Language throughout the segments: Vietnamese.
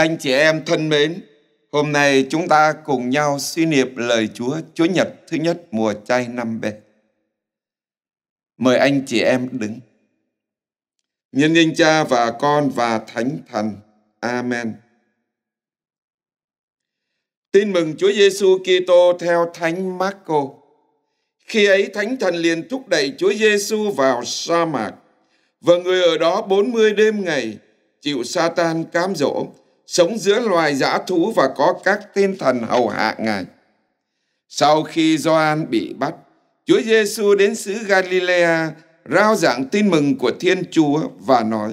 Anh chị em thân mến, hôm nay chúng ta cùng nhau suy niệm lời Chúa Chúa Nhật thứ nhất mùa chay năm b. Mời anh chị em đứng. Nhân danh Cha và Con và Thánh Thần. Amen. Tin mừng Chúa Giêsu Kitô theo Thánh Marco. Khi ấy Thánh Thần liền thúc đẩy Chúa Giêsu vào sa mạc và người ở đó 40 đêm ngày chịu Satan cám dỗ sống giữa loài dã thú và có các tên thần hầu hạ Ngài. Sau khi Gioan bị bắt, Chúa Giêsu đến xứ Galilea rao giảng tin mừng của Thiên Chúa và nói: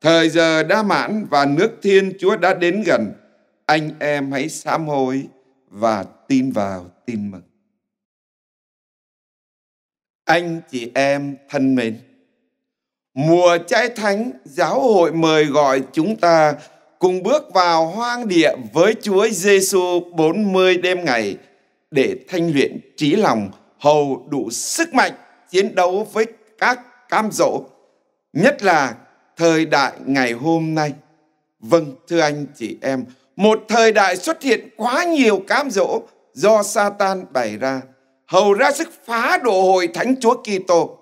Thời giờ đã mãn và nước Thiên Chúa đã đến gần, anh em hãy sám hối và tin vào tin mừng. Anh chị em thân mến, mùa trái thánh giáo hội mời gọi chúng ta cùng bước vào hoang địa với Chúa Giêsu 40 đêm ngày để thanh luyện trí lòng hầu đủ sức mạnh chiến đấu với các cam dỗ, nhất là thời đại ngày hôm nay. Vâng, thưa anh chị em, một thời đại xuất hiện quá nhiều cám dỗ do Satan bày ra, hầu ra sức phá đổ hội Thánh Chúa Kitô.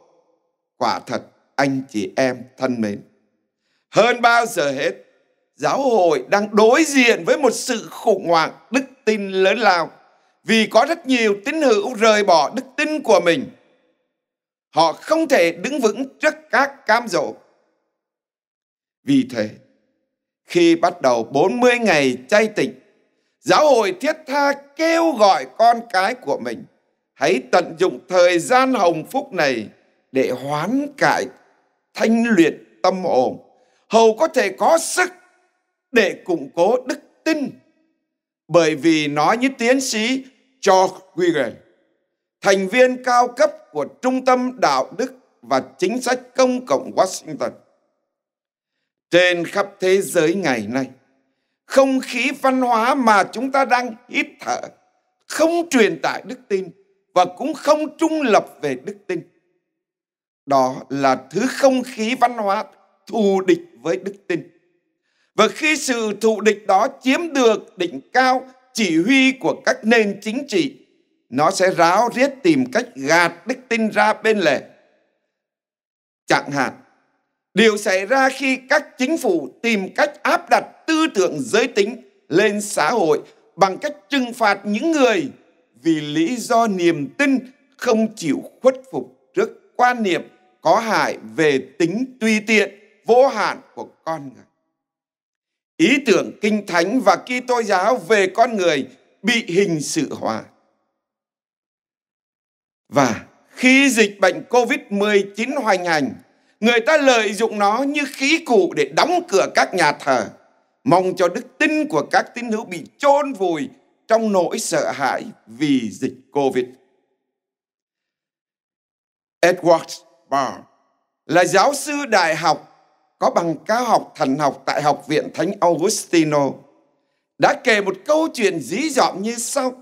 Quả thật, anh chị em thân mến, hơn bao giờ hết, giáo hội đang đối diện với một sự khủng hoảng đức tin lớn lao vì có rất nhiều tín hữu rời bỏ đức tin của mình. Họ không thể đứng vững trước các cam dỗ. Vì thế, khi bắt đầu 40 ngày chay tịnh, giáo hội thiết tha kêu gọi con cái của mình hãy tận dụng thời gian hồng phúc này để hoán cải, thanh luyện tâm hồn, hầu có thể có sức để củng cố đức tin. Bởi vì nói như tiến sĩ George Wigan, thành viên cao cấp của Trung tâm Đạo đức và Chính sách Công cộng Washington. Trên khắp thế giới ngày nay, không khí văn hóa mà chúng ta đang hít thở không truyền tải đức tin và cũng không trung lập về đức tin. Đó là thứ không khí văn hóa thù địch với đức tin. Và khi sự thù địch đó chiếm được đỉnh cao chỉ huy của các nền chính trị, nó sẽ ráo riết tìm cách gạt đức tin ra bên lề. Chẳng hạn, điều xảy ra khi các chính phủ tìm cách áp đặt tư tưởng giới tính lên xã hội bằng cách trừng phạt những người vì lý do niềm tin không chịu khuất phục trước quan niệm có hại về tính tùy tiện vô hạn của con người ý tưởng kinh thánh và Kitô giáo về con người bị hình sự hóa. Và khi dịch bệnh Covid-19 hoành hành, người ta lợi dụng nó như khí cụ để đóng cửa các nhà thờ, mong cho đức tin của các tín hữu bị chôn vùi trong nỗi sợ hãi vì dịch Covid. Edward Barr là giáo sư đại học có bằng cao học thần học tại Học viện Thánh Augustino đã kể một câu chuyện dí dọm như sau.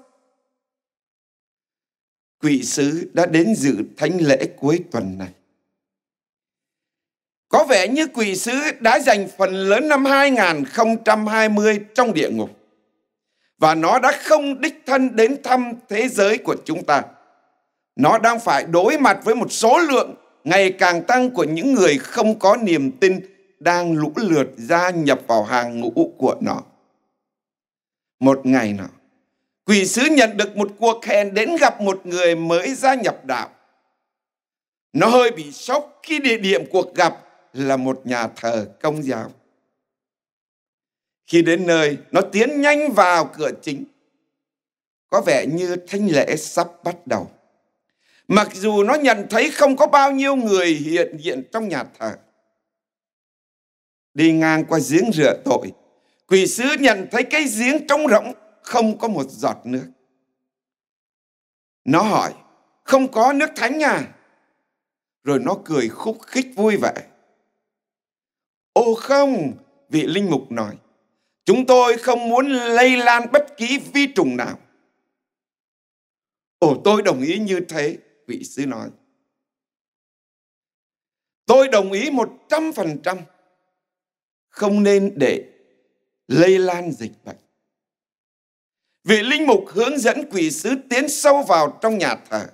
Quỷ sứ đã đến dự thánh lễ cuối tuần này. Có vẻ như quỷ sứ đã dành phần lớn năm 2020 trong địa ngục và nó đã không đích thân đến thăm thế giới của chúng ta. Nó đang phải đối mặt với một số lượng ngày càng tăng của những người không có niềm tin đang lũ lượt gia nhập vào hàng ngũ của nó. Một ngày nọ, quỷ sứ nhận được một cuộc hẹn đến gặp một người mới gia nhập đạo. Nó hơi bị sốc khi địa điểm cuộc gặp là một nhà thờ công giáo. Khi đến nơi, nó tiến nhanh vào cửa chính. Có vẻ như thanh lễ sắp bắt đầu mặc dù nó nhận thấy không có bao nhiêu người hiện diện trong nhà thờ. Đi ngang qua giếng rửa tội, quỷ sứ nhận thấy cái giếng trống rỗng không có một giọt nước. Nó hỏi, không có nước thánh à? Rồi nó cười khúc khích vui vẻ. Ô không, vị linh mục nói, chúng tôi không muốn lây lan bất kỳ vi trùng nào. Ồ tôi đồng ý như thế vị sư nói. Tôi đồng ý một trăm phần trăm không nên để lây lan dịch bệnh. Vị linh mục hướng dẫn quỷ sứ tiến sâu vào trong nhà thờ.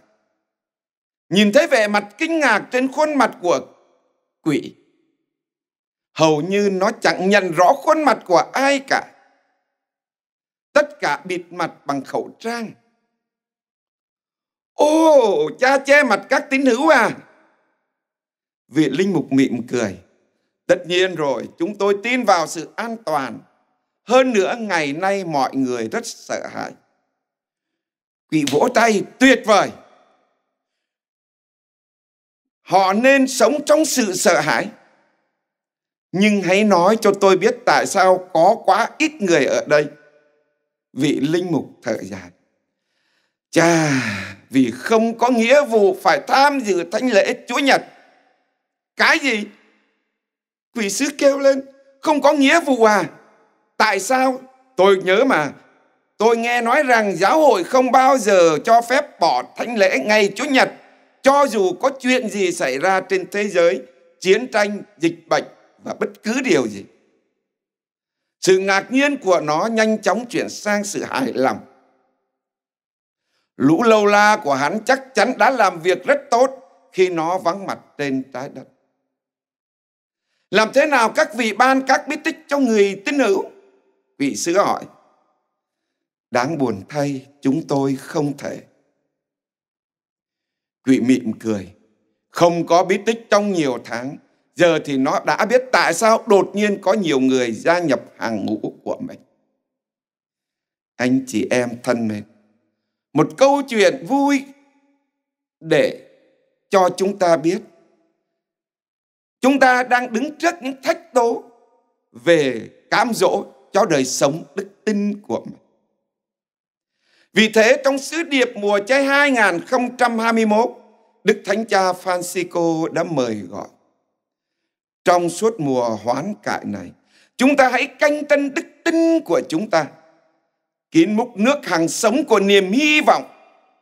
Nhìn thấy vẻ mặt kinh ngạc trên khuôn mặt của quỷ. Hầu như nó chẳng nhận rõ khuôn mặt của ai cả. Tất cả bịt mặt bằng khẩu trang. Ô, cha che mặt các tín hữu à. Vị linh mục mỉm cười. Tất nhiên rồi, chúng tôi tin vào sự an toàn. Hơn nữa, ngày nay mọi người rất sợ hãi. Quỷ vỗ tay tuyệt vời. Họ nên sống trong sự sợ hãi. Nhưng hãy nói cho tôi biết tại sao có quá ít người ở đây. Vị linh mục thở dài. Chà, vì không có nghĩa vụ phải tham dự thánh lễ Chúa Nhật. Cái gì? Quỷ sứ kêu lên, không có nghĩa vụ à? Tại sao? Tôi nhớ mà, tôi nghe nói rằng giáo hội không bao giờ cho phép bỏ thánh lễ ngày Chúa Nhật, cho dù có chuyện gì xảy ra trên thế giới, chiến tranh, dịch bệnh và bất cứ điều gì. Sự ngạc nhiên của nó nhanh chóng chuyển sang sự hài lòng Lũ lâu la của hắn chắc chắn đã làm việc rất tốt khi nó vắng mặt trên trái đất. Làm thế nào các vị ban các bí tích cho người tín hữu? Vị sứ hỏi. Đáng buồn thay, chúng tôi không thể. Quỷ mỉm cười. Không có bí tích trong nhiều tháng. Giờ thì nó đã biết tại sao đột nhiên có nhiều người gia nhập hàng ngũ của mình. Anh chị em thân mến một câu chuyện vui để cho chúng ta biết chúng ta đang đứng trước những thách tố về cám dỗ cho đời sống đức tin của mình. Vì thế trong sứ điệp mùa trái 2021, Đức Thánh Cha Francisco đã mời gọi trong suốt mùa hoán cải này, chúng ta hãy canh tân đức tin của chúng ta kín múc nước hàng sống của niềm hy vọng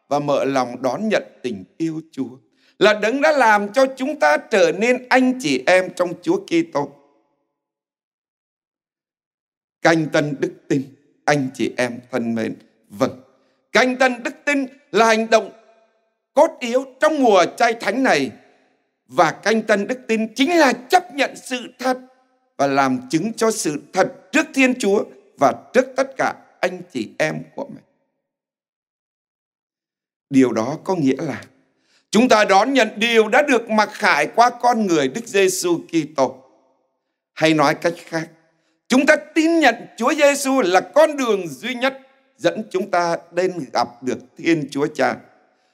và mở lòng đón nhận tình yêu Chúa là đấng đã làm cho chúng ta trở nên anh chị em trong Chúa Kitô. Canh tân đức tin, anh chị em thân mến. Vâng, canh tân đức tin là hành động cốt yếu trong mùa chay thánh này và canh tân đức tin chính là chấp nhận sự thật và làm chứng cho sự thật trước Thiên Chúa và trước tất cả anh chị em của mình. Điều đó có nghĩa là chúng ta đón nhận điều đã được mặc khải qua con người Đức Giêsu Kitô. Hay nói cách khác, chúng ta tin nhận Chúa Giêsu là con đường duy nhất dẫn chúng ta đến gặp được Thiên Chúa Cha,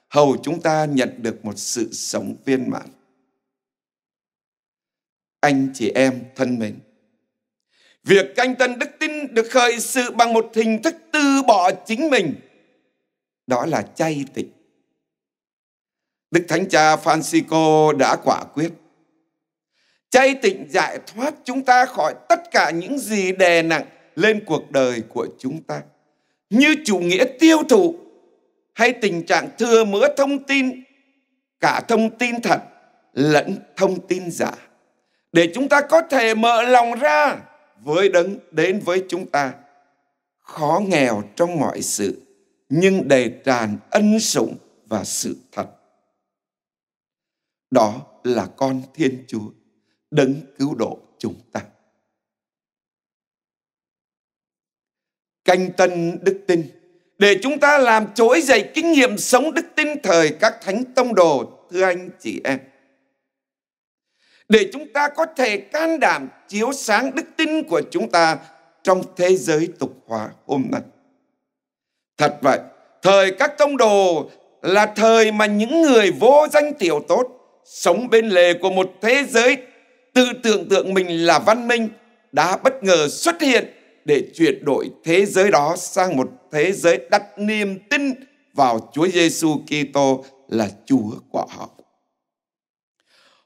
hầu chúng ta nhận được một sự sống viên mãn. Anh chị em thân mình, Việc canh tân đức tin được khởi sự bằng một hình thức từ bỏ chính mình. Đó là chay tịch. Đức Thánh Cha Francisco đã quả quyết. Chay tịnh giải thoát chúng ta khỏi tất cả những gì đè nặng lên cuộc đời của chúng ta. Như chủ nghĩa tiêu thụ hay tình trạng thừa mứa thông tin, cả thông tin thật lẫn thông tin giả. Để chúng ta có thể mở lòng ra với đấng đến với chúng ta khó nghèo trong mọi sự nhưng đầy tràn ân sủng và sự thật đó là con thiên chúa đấng cứu độ chúng ta canh tân đức tin để chúng ta làm trỗi dậy kinh nghiệm sống đức tin thời các thánh tông đồ thưa anh chị em để chúng ta có thể can đảm chiếu sáng đức tin của chúng ta trong thế giới tục hóa hôm nay. Thật vậy, thời các tông đồ là thời mà những người vô danh tiểu tốt sống bên lề của một thế giới tự tưởng tượng mình là văn minh đã bất ngờ xuất hiện để chuyển đổi thế giới đó sang một thế giới đặt niềm tin vào Chúa Giêsu Kitô là Chúa của họ.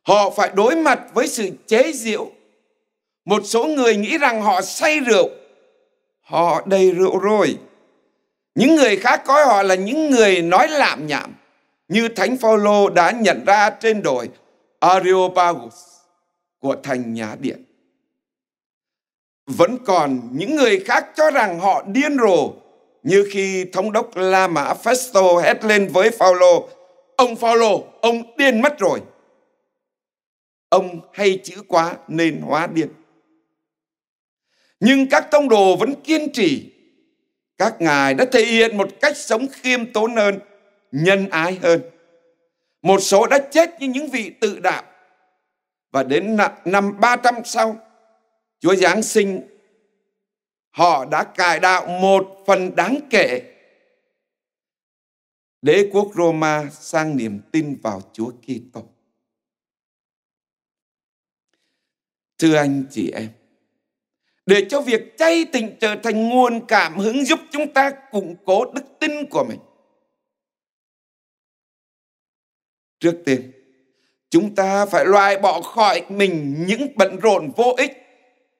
Họ phải đối mặt với sự chế giễu. Một số người nghĩ rằng họ say rượu. Họ đầy rượu rồi. Những người khác coi họ là những người nói lạm nhảm. Như Thánh Phaolô đã nhận ra trên đồi Areopagus của thành nhà điện. Vẫn còn những người khác cho rằng họ điên rồ như khi thống đốc La Mã Festo hét lên với Phaolô, ông Phaolô, ông điên mất rồi ông hay chữ quá nên hóa điên. Nhưng các tông đồ vẫn kiên trì. Các ngài đã thể hiện một cách sống khiêm tốn hơn, nhân ái hơn. Một số đã chết như những vị tự đạo. Và đến năm 300 sau, Chúa Giáng sinh, họ đã cải đạo một phần đáng kể. Đế quốc Roma sang niềm tin vào Chúa Kitô. Thưa anh chị em, để cho việc chay tình trở thành nguồn cảm hứng giúp chúng ta củng cố đức tin của mình. Trước tiên, chúng ta phải loại bỏ khỏi mình những bận rộn vô ích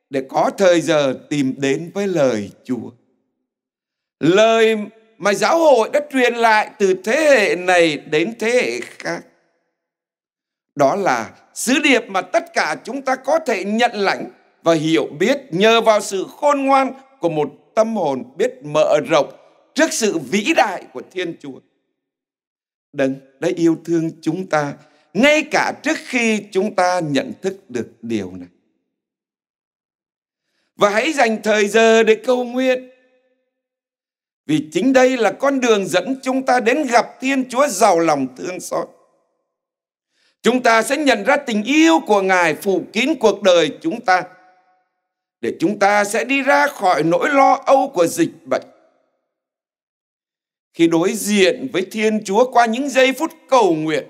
để có thời giờ tìm đến với lời Chúa. Lời mà giáo hội đã truyền lại từ thế hệ này đến thế hệ khác. Đó là sứ điệp mà tất cả chúng ta có thể nhận lãnh và hiểu biết nhờ vào sự khôn ngoan của một tâm hồn biết mở rộng trước sự vĩ đại của Thiên Chúa. Đấng đã yêu thương chúng ta ngay cả trước khi chúng ta nhận thức được điều này. Và hãy dành thời giờ để cầu nguyện. Vì chính đây là con đường dẫn chúng ta đến gặp Thiên Chúa giàu lòng thương xót. Chúng ta sẽ nhận ra tình yêu của Ngài phủ kín cuộc đời chúng ta để chúng ta sẽ đi ra khỏi nỗi lo âu của dịch bệnh. Khi đối diện với Thiên Chúa qua những giây phút cầu nguyện,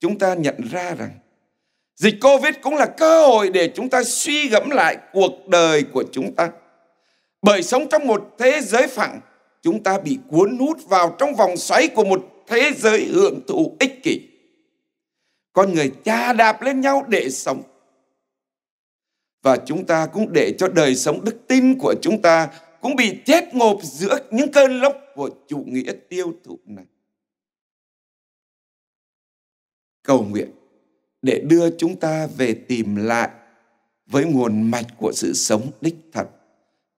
chúng ta nhận ra rằng dịch Covid cũng là cơ hội để chúng ta suy gẫm lại cuộc đời của chúng ta. Bởi sống trong một thế giới phẳng, chúng ta bị cuốn hút vào trong vòng xoáy của một thế giới hưởng thụ ích kỷ con người cha đạp lên nhau để sống và chúng ta cũng để cho đời sống đức tin của chúng ta cũng bị chết ngộp giữa những cơn lốc của chủ nghĩa tiêu thụ này cầu nguyện để đưa chúng ta về tìm lại với nguồn mạch của sự sống đích thật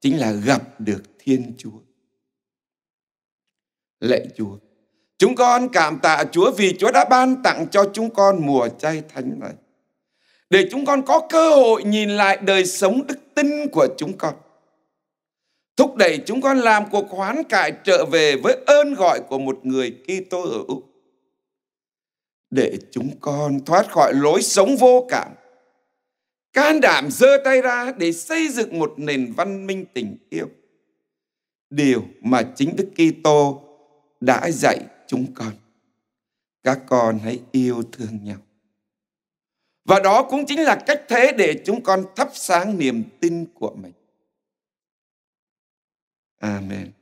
chính là gặp được thiên chúa lạy chúa Chúng con cảm tạ Chúa vì Chúa đã ban tặng cho chúng con mùa chay thánh này. Để chúng con có cơ hội nhìn lại đời sống đức tin của chúng con. Thúc đẩy chúng con làm cuộc hoán cải trở về với ơn gọi của một người Kitô ở Úc. Để chúng con thoát khỏi lối sống vô cảm. Can đảm giơ tay ra để xây dựng một nền văn minh tình yêu. Điều mà chính Đức Kitô đã dạy chúng con. Các con hãy yêu thương nhau. Và đó cũng chính là cách thế để chúng con thắp sáng niềm tin của mình. Amen.